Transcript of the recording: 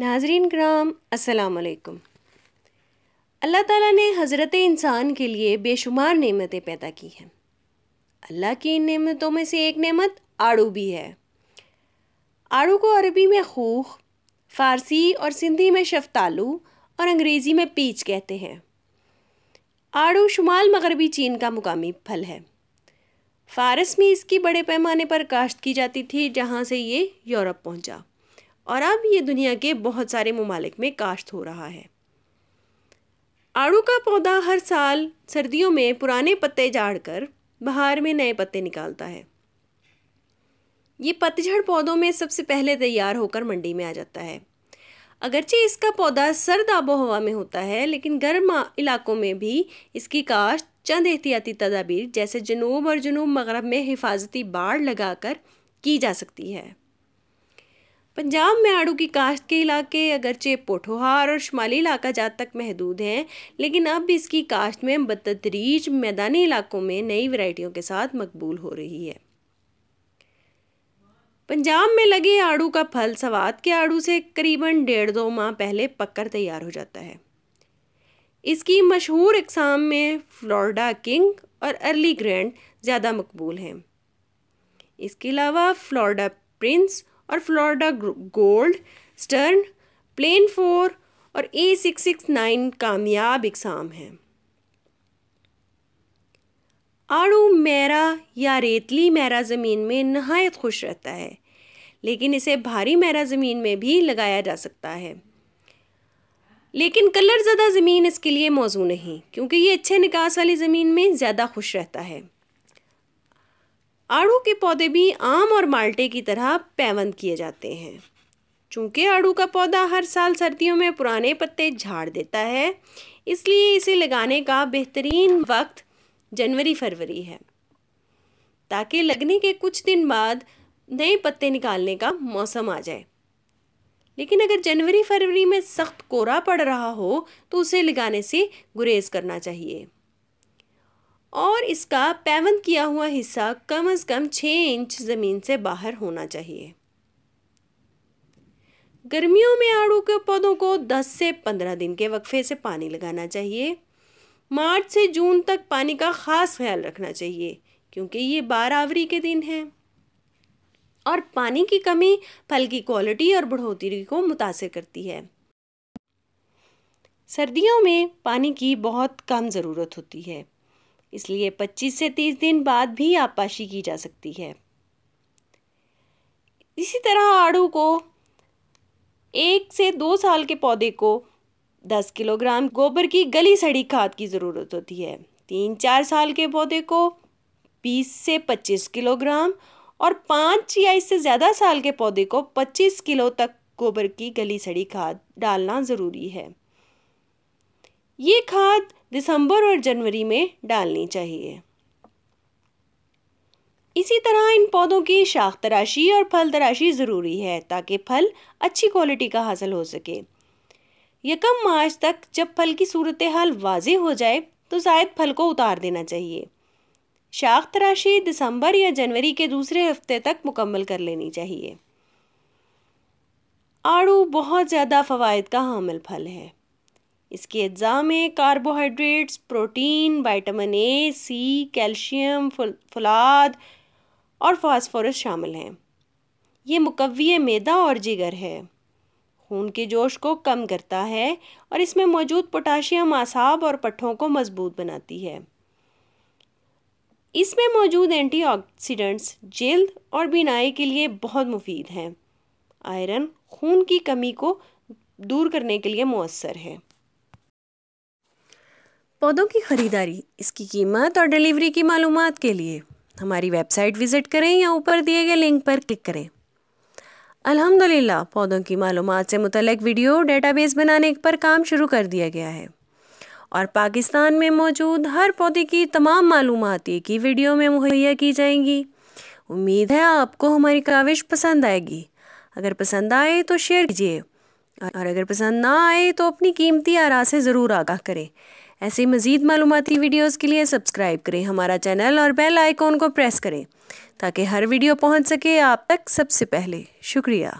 नाजरीन कराम असलकुम अल्लाह ताला ने हज़रत इंसान के लिए बेशुमार नेमतें पैदा की हैं अल्लाह की इन नेमतों में से एक नेमत आड़ू भी है आड़ू को अरबी में खूख फ़ारसी और सिंधी में शफ्तालू और अंग्रेज़ी में पीच कहते हैं आड़ू शुमाल मगरबी चीन का मुकामी फल है फ़ारस में इसकी बड़े पैमाने पर काश्त की जाती थी जहाँ से ये यूरोप पहुँचा और अब ये दुनिया के बहुत सारे ममालिक में काश्त हो रहा है आड़ू का पौधा हर साल सर्दियों में पुराने पत्ते झाड़कर बाहर में नए पत्ते निकालता है ये पतझड़ पौधों में सबसे पहले तैयार होकर मंडी में आ जाता है अगरचे इसका पौधा सर्द आबो हवा में होता है लेकिन गर्म इलाकों में भी इसकी काश्त चंद एहतियाती तदाबीर जैसे जनूब और जनूब मगरब में हिफाजती बाढ़ लगाकर की जा सकती है पंजाब में आड़ू की काश्त के इलाके अगरचे पोठोहार और शुमाली इलाका जात तक महदूद हैं लेकिन अब इसकी काश्त में बतदरीज मैदानी इलाकों में नई वैरायटियों के साथ मकबूल हो रही है पंजाब में लगे आड़ू का फल सवाद के आड़ू से करीबन डेढ़ दो माह पहले पककर तैयार हो जाता है इसकी मशहूर इकसाम में फ्लोरिडा किंग और अर्ली ग्रैंड ज़्यादा मकबूल हैं इसके अलावा फ्लोरिडा प्रिंस और फ्लोरिडा गोल्ड स्टर्न प्लेन फोर और ए सिक्स सिक्स नाइन कामयाब इकसाम हैं आड़ू मैरा या रेतली मैरा ज़मीन में नहायत खुश रहता है लेकिन इसे भारी मैरा ज़मीन में भी लगाया जा सकता है लेकिन कलर ज़्यादा ज़मीन इसके लिए मौजू नहीं क्योंकि ये अच्छे निकास वाली ज़मीन में ज़्यादा खुश रहता है आड़ू के पौधे भी आम और माल्टे की तरह पैवंद किए जाते हैं चूँकि आड़ू का पौधा हर साल सर्दियों में पुराने पत्ते झाड़ देता है इसलिए इसे लगाने का बेहतरीन वक्त जनवरी फरवरी है ताकि लगने के कुछ दिन बाद नए पत्ते निकालने का मौसम आ जाए लेकिन अगर जनवरी फरवरी में सख्त कोरा पड़ रहा हो तो उसे लगाने से गुरेज करना चाहिए और इसका पैवंद किया हुआ हिस्सा कम से कम छः इंच ज़मीन से बाहर होना चाहिए गर्मियों में आड़ू के पौधों को 10 से 15 दिन के वक्फे से पानी लगाना चाहिए मार्च से जून तक पानी का ख़ास ख्याल रखना चाहिए क्योंकि ये बार आवरी के दिन हैं और पानी की कमी फल की क्वालिटी और बढ़ोतरी को मुतासर करती है सर्दियों में पानी की बहुत कम ज़रूरत होती है इसलिए 25 से 30 दिन बाद भी आपाशी की जा सकती है इसी तरह आड़ू को एक से दो साल के पौधे को 10 किलोग्राम गोबर की गली सड़ी खाद की ज़रूरत होती है तीन चार साल के पौधे को 20 से 25 किलोग्राम और पाँच या इससे ज़्यादा साल के पौधे को 25 किलो तक गोबर की गली सड़ी खाद डालना ज़रूरी है ये खाद दिसंबर और जनवरी में डालनी चाहिए इसी तरह इन पौधों की शाख तराशी और फल तराशी ज़रूरी है ताकि फल अच्छी क्वालिटी का हासिल हो सके यकम मार्च तक जब फल की सूरत हाल वाज हो जाए तो शायद फल को उतार देना चाहिए शाख तराशी दिसंबर या जनवरी के दूसरे हफ्ते तक मुकम्मल कर लेनी चाहिए आड़ू बहुत ज़्यादा फ़वाद का हामिल फल है इसकी अज्जा में carbohydrates protein vitamin A C calcium फलाद और फास्फोरस शामिल हैं ये मुकवी मैदा और जिगर है खून के जोश को कम करता है और इसमें मौजूद पोटाशियम आसाब और पट्ठों को मजबूत बनाती है इसमें मौजूद एंटीऑक्सीडेंट्स जल्द और बिनाई के लिए बहुत मुफीद हैं आयरन खून की कमी को दूर करने के लिए मौसर है पौधों की ख़रीदारी इसकी कीमत और डिलीवरी की मालूम के लिए हमारी वेबसाइट विज़िट करें या ऊपर दिए गए लिंक पर क्लिक करें अल्हम्दुलिल्लाह पौधों की मालूम से मुतलक वीडियो डेटाबेस बनाने पर काम शुरू कर दिया गया है और पाकिस्तान में मौजूद हर पौधे की तमाम मालूम एक ही वीडियो में मुहैया की जाएंगी उम्मीद है आपको हमारी काविश पसंद आएगी अगर पसंद आए तो शेयर कीजिए और अगर पसंद ना आए तो अपनी कीमती आरा से ज़रूर आगाह करें ऐसी मज़ीद मालूमती वीडियोस के लिए सब्सक्राइब करें हमारा चैनल और बेल आइकॉन को प्रेस करें ताकि हर वीडियो पहुंच सके आप तक सबसे पहले शुक्रिया